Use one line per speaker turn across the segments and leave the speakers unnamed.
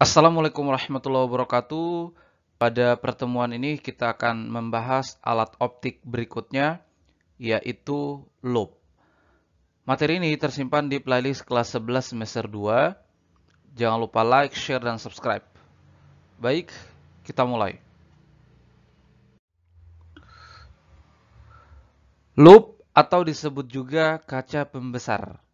Assalamualaikum warahmatullahi wabarakatuh. Pada pertemuan ini kita akan membahas alat optik berikutnya, yaitu loop. Materi ini tersimpan di playlist kelas 11 semester 2. Jangan lupa like, share, dan subscribe. Baik, kita mulai. Loop atau disebut juga kaca pembesar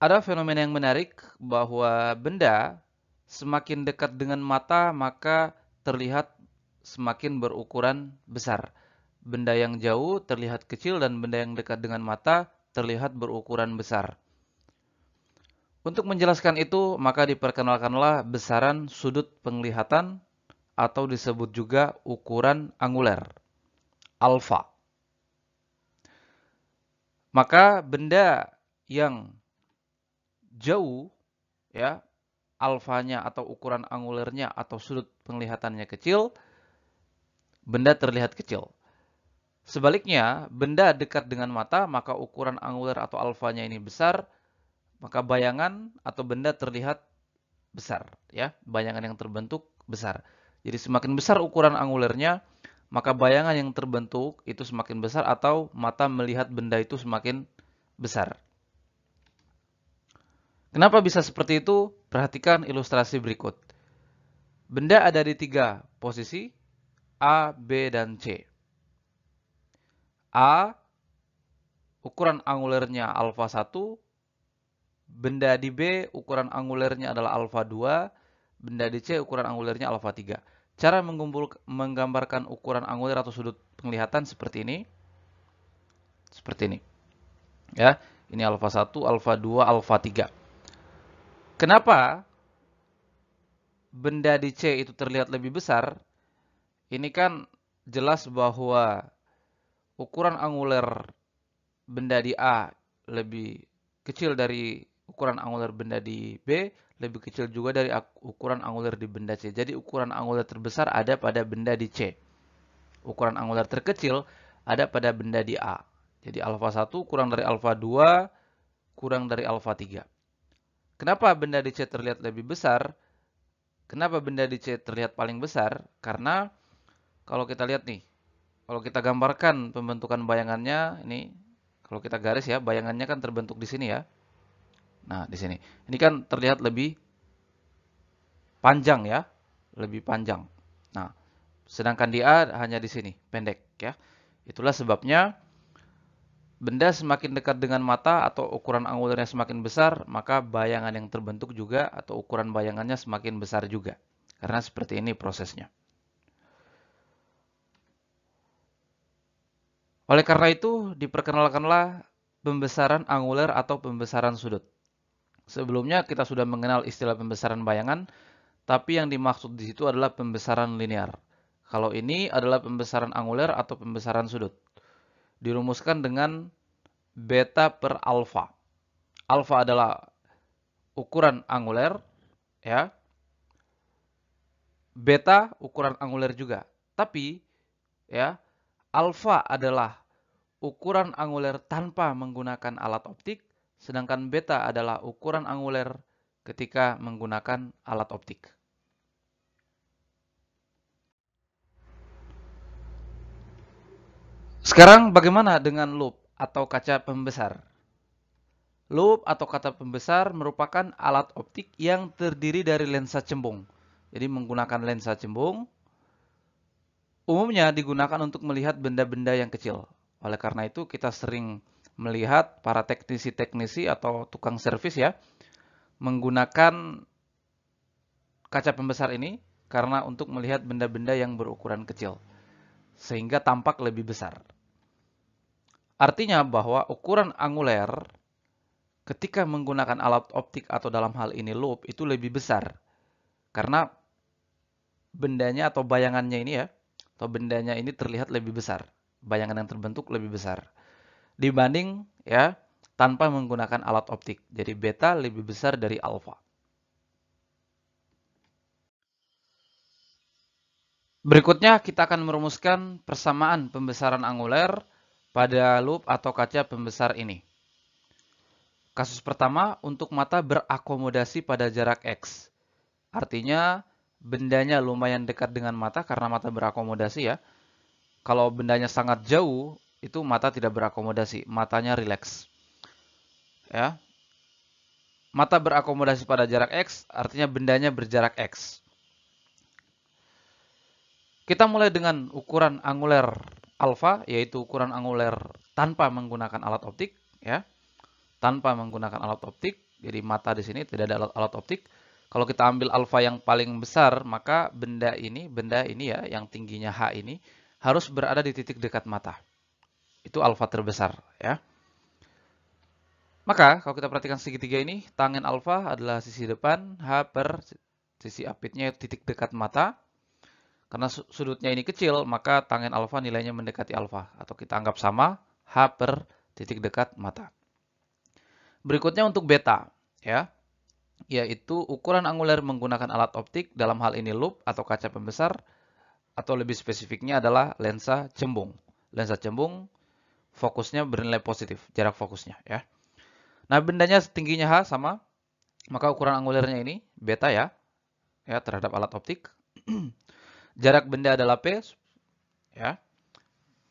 ada fenomena yang menarik bahwa benda semakin dekat dengan mata maka terlihat semakin berukuran besar. Benda yang jauh terlihat kecil dan benda yang dekat dengan mata terlihat berukuran besar. Untuk menjelaskan itu, maka diperkenalkanlah besaran sudut penglihatan atau disebut juga ukuran anguler, alfa. Maka benda yang jauh ya alfanya atau ukuran angulernya atau sudut penglihatannya kecil, benda terlihat kecil. Sebaliknya, benda dekat dengan mata, maka ukuran anguler atau alfanya ini besar, maka bayangan atau benda terlihat besar, ya, bayangan yang terbentuk besar. Jadi semakin besar ukuran angulernya, maka bayangan yang terbentuk itu semakin besar atau mata melihat benda itu semakin besar. Kenapa bisa seperti itu? Perhatikan ilustrasi berikut. Benda ada di tiga posisi, A, B, dan C. A, ukuran angulernya alfa 1, benda di B, ukuran angulernya adalah alfa 2, benda di C, ukuran angulernya alfa 3. Cara menggambarkan ukuran anguler atau sudut penglihatan seperti ini. Seperti ini. Ya, ini alfa 1, alfa 2, alfa 3. Kenapa benda di C itu terlihat lebih besar? Ini kan jelas bahwa ukuran anguler benda di A lebih kecil dari ukuran anguler benda di B, lebih kecil juga dari ukuran anguler di benda C. Jadi ukuran anguler terbesar ada pada benda di C. Ukuran anguler terkecil ada pada benda di A. Jadi alfa 1 kurang dari alfa 2 kurang dari alfa 3. Kenapa benda di C terlihat lebih besar? Kenapa benda di C terlihat paling besar? Karena kalau kita lihat nih, kalau kita gambarkan pembentukan bayangannya, ini kalau kita garis ya, bayangannya kan terbentuk di sini ya. Nah, di sini. Ini kan terlihat lebih panjang ya, lebih panjang. Nah, sedangkan di A hanya di sini, pendek ya. Itulah sebabnya Benda semakin dekat dengan mata atau ukuran angulernya semakin besar, maka bayangan yang terbentuk juga atau ukuran bayangannya semakin besar juga. Karena seperti ini prosesnya. Oleh karena itu, diperkenalkanlah pembesaran anguler atau pembesaran sudut. Sebelumnya kita sudah mengenal istilah pembesaran bayangan, tapi yang dimaksud di situ adalah pembesaran linear. Kalau ini adalah pembesaran anguler atau pembesaran sudut dirumuskan dengan beta per alfa. Alfa adalah ukuran anguler, ya. Beta ukuran anguler juga. Tapi, ya, alfa adalah ukuran anguler tanpa menggunakan alat optik, sedangkan beta adalah ukuran anguler ketika menggunakan alat optik. Sekarang bagaimana dengan loop atau kaca pembesar? Loop atau kaca pembesar merupakan alat optik yang terdiri dari lensa cembung. Jadi menggunakan lensa cembung umumnya digunakan untuk melihat benda-benda yang kecil. Oleh karena itu kita sering melihat para teknisi-teknisi atau tukang servis ya menggunakan kaca pembesar ini karena untuk melihat benda-benda yang berukuran kecil sehingga tampak lebih besar. Artinya bahwa ukuran anguler ketika menggunakan alat optik atau dalam hal ini loop itu lebih besar. Karena bendanya atau bayangannya ini ya, atau bendanya ini terlihat lebih besar. Bayangan yang terbentuk lebih besar. Dibanding ya tanpa menggunakan alat optik. Jadi beta lebih besar dari alfa. Berikutnya kita akan merumuskan persamaan pembesaran anguler pada loop atau kaca pembesar ini. Kasus pertama untuk mata berakomodasi pada jarak X. Artinya bendanya lumayan dekat dengan mata karena mata berakomodasi ya. Kalau bendanya sangat jauh, itu mata tidak berakomodasi, matanya rileks. Ya. Mata berakomodasi pada jarak X, artinya bendanya berjarak X. Kita mulai dengan ukuran anguler alfa yaitu ukuran anguler tanpa menggunakan alat optik ya. Tanpa menggunakan alat optik. Jadi mata di sini tidak ada alat, alat optik. Kalau kita ambil alfa yang paling besar, maka benda ini, benda ini ya yang tingginya h ini harus berada di titik dekat mata. Itu alfa terbesar ya. Maka kalau kita perhatikan segitiga ini, tangen alfa adalah sisi depan, h per sisi apitnya titik dekat mata. Karena sudutnya ini kecil, maka tangen alfa nilainya mendekati alfa atau kita anggap sama H per titik dekat mata. Berikutnya untuk beta, ya, yaitu ukuran angular menggunakan alat optik dalam hal ini loop atau kaca pembesar atau lebih spesifiknya adalah lensa cembung. Lensa cembung fokusnya bernilai positif, jarak fokusnya ya. Nah, bendanya setingginya H sama maka ukuran angulernya ini beta ya. Ya, terhadap alat optik. Jarak benda adalah P. Ya.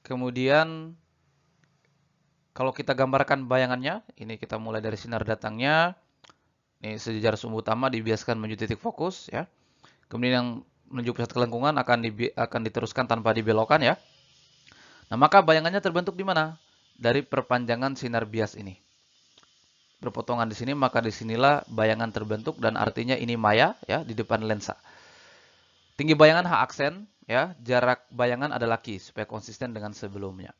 Kemudian kalau kita gambarkan bayangannya, ini kita mulai dari sinar datangnya. Ini sejajar sumbu utama dibiaskan menuju titik fokus ya. Kemudian yang menuju pusat kelengkungan akan di, akan diteruskan tanpa dibelokkan ya. Nah, maka bayangannya terbentuk di mana? Dari perpanjangan sinar bias ini. Berpotongan di sini, maka disinilah bayangan terbentuk dan artinya ini maya ya di depan lensa. Tinggi bayangan H aksen, ya, jarak bayangan adalah Q supaya konsisten dengan sebelumnya.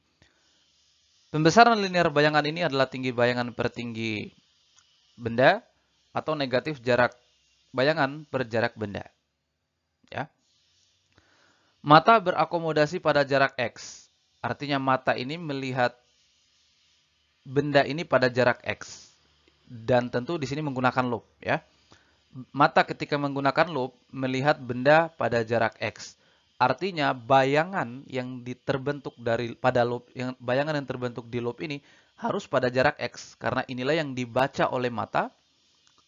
Pembesaran linear bayangan ini adalah tinggi bayangan per tinggi benda atau negatif jarak bayangan per jarak benda. Ya. Mata berakomodasi pada jarak X. Artinya mata ini melihat benda ini pada jarak X. Dan tentu di sini menggunakan loop. Ya mata ketika menggunakan loop melihat benda pada jarak X. Artinya bayangan yang terbentuk dari pada loop yang bayangan yang terbentuk di loop ini harus pada jarak X karena inilah yang dibaca oleh mata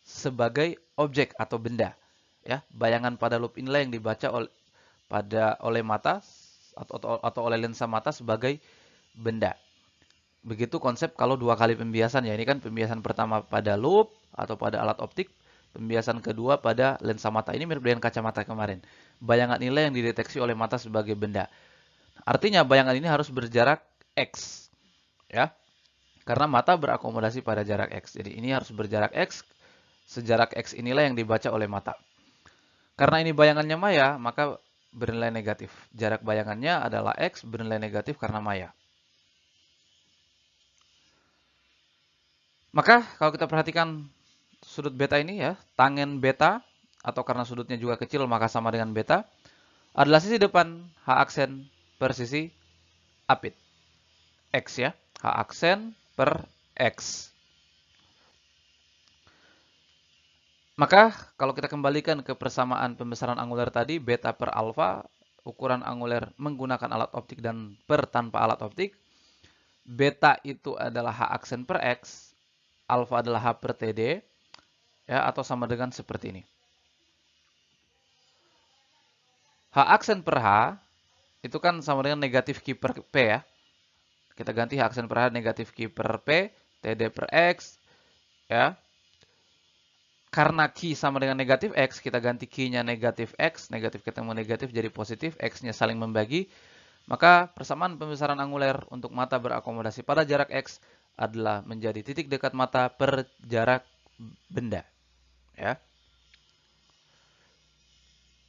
sebagai objek atau benda. Ya, bayangan pada loop inilah yang dibaca oleh pada oleh mata atau, atau, atau oleh lensa mata sebagai benda. Begitu konsep kalau dua kali pembiasan ya. Ini kan pembiasan pertama pada loop atau pada alat optik, Pembiasan kedua pada lensa mata ini mirip dengan kacamata kemarin. Bayangan nilai yang dideteksi oleh mata sebagai benda. Artinya bayangan ini harus berjarak x. Ya. Karena mata berakomodasi pada jarak x. Jadi ini harus berjarak x. Sejarak x inilah yang dibaca oleh mata. Karena ini bayangannya maya, maka bernilai negatif. Jarak bayangannya adalah x bernilai negatif karena maya. Maka kalau kita perhatikan sudut beta ini ya, tangen beta atau karena sudutnya juga kecil maka sama dengan beta adalah sisi depan H aksen per sisi apit. X ya, H aksen per X. Maka kalau kita kembalikan ke persamaan pembesaran angular tadi, beta per alfa, ukuran angular menggunakan alat optik dan per tanpa alat optik, beta itu adalah H aksen per X, alfa adalah H per TD, ya atau sama dengan seperti ini. H aksen per H itu kan sama dengan negatif Q per P ya. Kita ganti H aksen per H negatif Q per P, TD per X, ya. Karena Q sama dengan negatif X, kita ganti Q-nya negatif X, negatif ketemu negatif jadi positif, X-nya saling membagi. Maka persamaan pembesaran anguler untuk mata berakomodasi pada jarak X adalah menjadi titik dekat mata per jarak benda. Ya.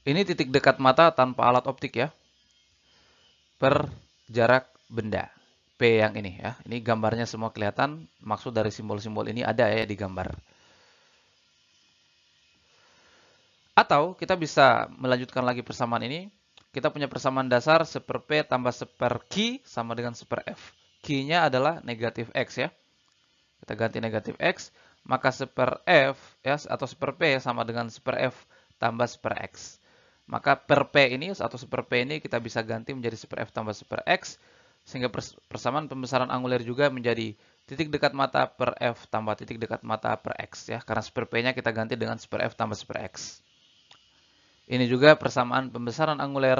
Ini titik dekat mata tanpa alat optik ya. Per jarak benda. P yang ini ya. Ini gambarnya semua kelihatan. Maksud dari simbol-simbol ini ada ya di gambar. Atau kita bisa melanjutkan lagi persamaan ini. Kita punya persamaan dasar seper P tambah seper Q sama dengan seper F. Q-nya adalah negatif X ya. Kita ganti negatif X maka seper F ya, atau seper P sama dengan seper F tambah seper X. Maka per P ini atau seper P ini kita bisa ganti menjadi seper F tambah seper X, sehingga persamaan pembesaran anguler juga menjadi titik dekat mata per F tambah titik dekat mata per X. ya Karena seper P-nya kita ganti dengan seper F tambah seper X. Ini juga persamaan pembesaran anguler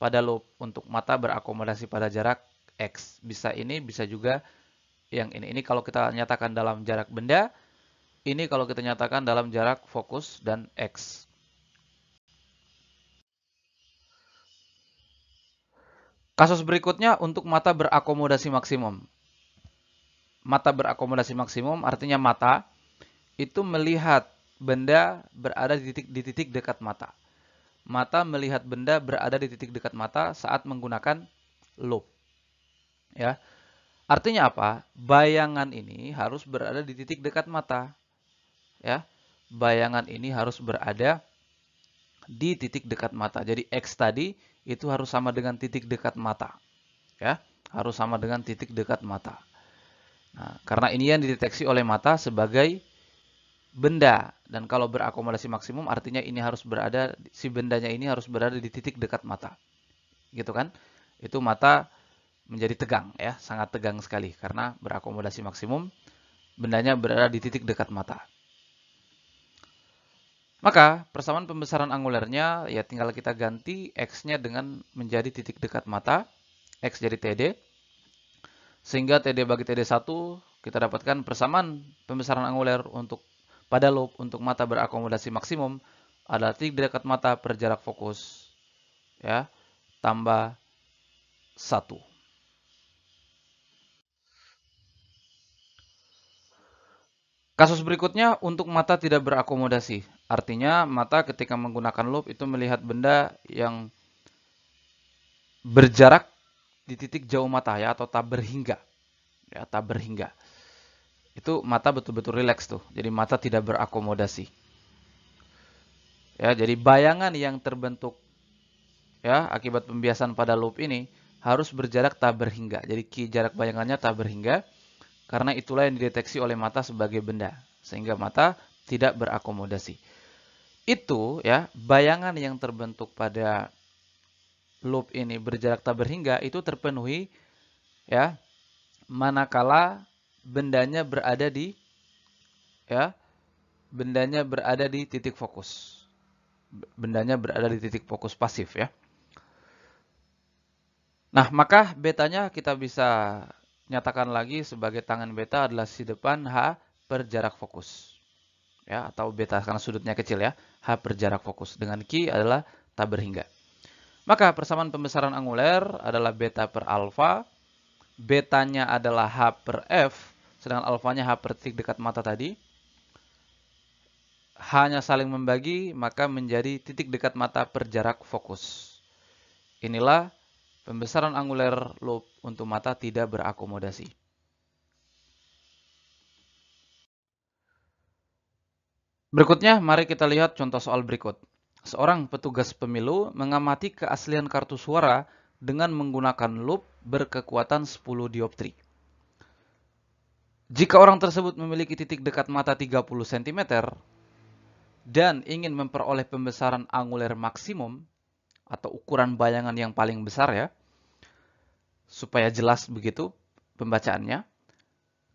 pada loop untuk mata berakomodasi pada jarak X. Bisa ini, bisa juga yang ini. Ini kalau kita nyatakan dalam jarak benda, ini kalau kita nyatakan dalam jarak fokus dan X. Kasus berikutnya untuk mata berakomodasi maksimum. Mata berakomodasi maksimum artinya mata itu melihat benda berada di titik, di titik dekat mata. Mata melihat benda berada di titik dekat mata saat menggunakan loop. Ya. Artinya apa? Bayangan ini harus berada di titik dekat mata ya bayangan ini harus berada di titik dekat mata. Jadi X tadi itu harus sama dengan titik dekat mata. Ya, harus sama dengan titik dekat mata. Nah, karena ini yang dideteksi oleh mata sebagai benda dan kalau berakomodasi maksimum artinya ini harus berada si bendanya ini harus berada di titik dekat mata. Gitu kan? Itu mata menjadi tegang ya, sangat tegang sekali karena berakomodasi maksimum bendanya berada di titik dekat mata. Maka persamaan pembesaran angulernya ya tinggal kita ganti X-nya dengan menjadi titik dekat mata. X jadi TD. Sehingga TD bagi TD1 kita dapatkan persamaan pembesaran anguler untuk pada loop untuk mata berakomodasi maksimum adalah titik dekat mata per jarak fokus ya tambah 1. Kasus berikutnya untuk mata tidak berakomodasi Artinya mata ketika menggunakan loop itu melihat benda yang berjarak di titik jauh mata ya atau tak berhingga. Ya, tak berhingga. Itu mata betul-betul rileks tuh. Jadi mata tidak berakomodasi. Ya, jadi bayangan yang terbentuk ya akibat pembiasan pada loop ini harus berjarak tak berhingga. Jadi ki jarak bayangannya tak berhingga karena itulah yang dideteksi oleh mata sebagai benda sehingga mata tidak berakomodasi itu ya bayangan yang terbentuk pada loop ini berjarak tak berhingga itu terpenuhi ya manakala bendanya berada di ya bendanya berada di titik fokus bendanya berada di titik fokus pasif ya nah maka betanya kita bisa nyatakan lagi sebagai tangan beta adalah si depan h per jarak fokus ya atau beta karena sudutnya kecil ya. H berjarak fokus dengan Q adalah tak berhingga. Maka persamaan pembesaran anguler adalah beta per alfa. Betanya adalah H per F, sedangkan alfanya H per titik dekat mata tadi. H-nya saling membagi, maka menjadi titik dekat mata per jarak fokus. Inilah pembesaran anguler loop untuk mata tidak berakomodasi. Berikutnya, mari kita lihat contoh soal berikut. Seorang petugas pemilu mengamati keaslian kartu suara dengan menggunakan loop berkekuatan 10 dioptri. Jika orang tersebut memiliki titik dekat mata 30 cm dan ingin memperoleh pembesaran anguler maksimum atau ukuran bayangan yang paling besar ya, supaya jelas begitu pembacaannya,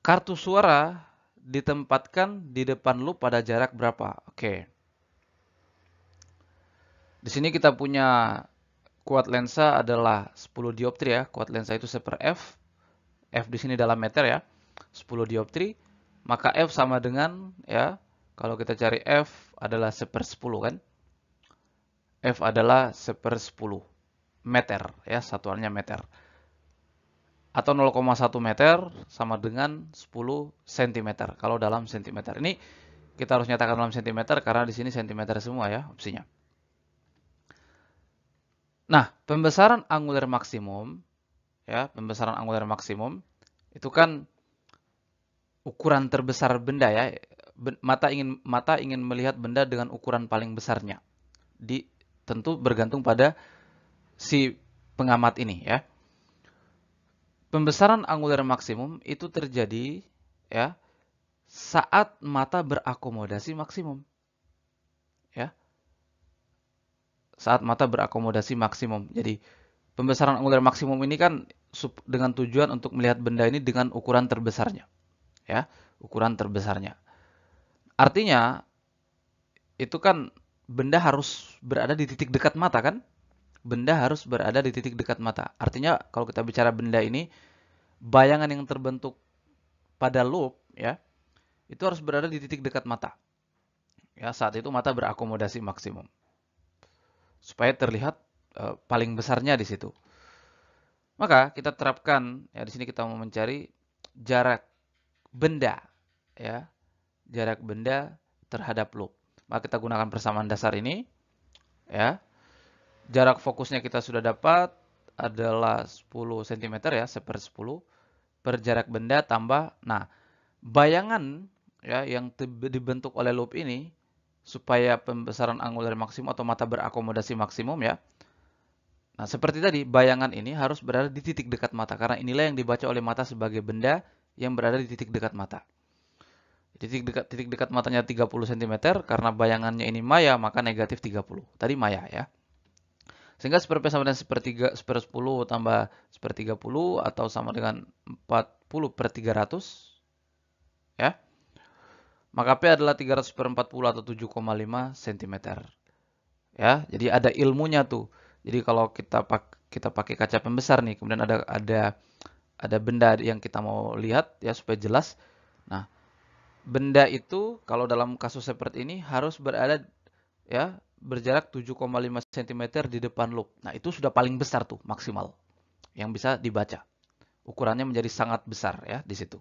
kartu suara ditempatkan di depan loop pada jarak berapa? Oke. Di sini kita punya kuat lensa adalah 10 dioptri ya. Kuat lensa itu seper f. F di sini dalam meter ya. 10 dioptri. Maka f sama dengan ya. Kalau kita cari f adalah seper 10 kan. F adalah seper 10 meter ya satuannya meter atau 0,1 meter sama dengan 10 cm kalau dalam cm. Ini kita harus nyatakan dalam cm karena di sini cm semua ya opsinya. Nah, pembesaran angular maksimum ya, pembesaran angular maksimum itu kan ukuran terbesar benda ya. Mata ingin mata ingin melihat benda dengan ukuran paling besarnya. Di tentu bergantung pada si pengamat ini ya. Pembesaran angular maksimum itu terjadi ya saat mata berakomodasi maksimum. Ya. Saat mata berakomodasi maksimum. Jadi pembesaran angular maksimum ini kan dengan tujuan untuk melihat benda ini dengan ukuran terbesarnya. Ya, ukuran terbesarnya. Artinya itu kan benda harus berada di titik dekat mata kan? benda harus berada di titik dekat mata. Artinya kalau kita bicara benda ini, bayangan yang terbentuk pada loop ya, itu harus berada di titik dekat mata. Ya, saat itu mata berakomodasi maksimum. Supaya terlihat e, paling besarnya di situ. Maka kita terapkan ya di sini kita mau mencari jarak benda ya. Jarak benda terhadap loop. Maka kita gunakan persamaan dasar ini ya Jarak fokusnya kita sudah dapat adalah 10 cm ya, 1 per 10 per jarak benda tambah. Nah, bayangan ya yang dibentuk oleh loop ini supaya pembesaran angular maksimum atau mata berakomodasi maksimum ya. Nah, seperti tadi, bayangan ini harus berada di titik dekat mata karena inilah yang dibaca oleh mata sebagai benda yang berada di titik dekat mata. Titik dekat titik dekat matanya 30 cm karena bayangannya ini maya, maka negatif 30. Tadi maya ya. Sehingga seperempat sama dengan sepertiga seper 10 tambah seper 30 atau sama dengan 40 per 300. Ya. Maka P adalah 300 per 40 atau 7,5 cm. Ya, jadi ada ilmunya tuh. Jadi kalau kita pak kita pakai kaca pembesar nih, kemudian ada ada ada benda yang kita mau lihat ya supaya jelas. Nah, benda itu kalau dalam kasus seperti ini harus berada ya berjarak 7,5 cm di depan loop. Nah, itu sudah paling besar tuh maksimal yang bisa dibaca. Ukurannya menjadi sangat besar ya di situ.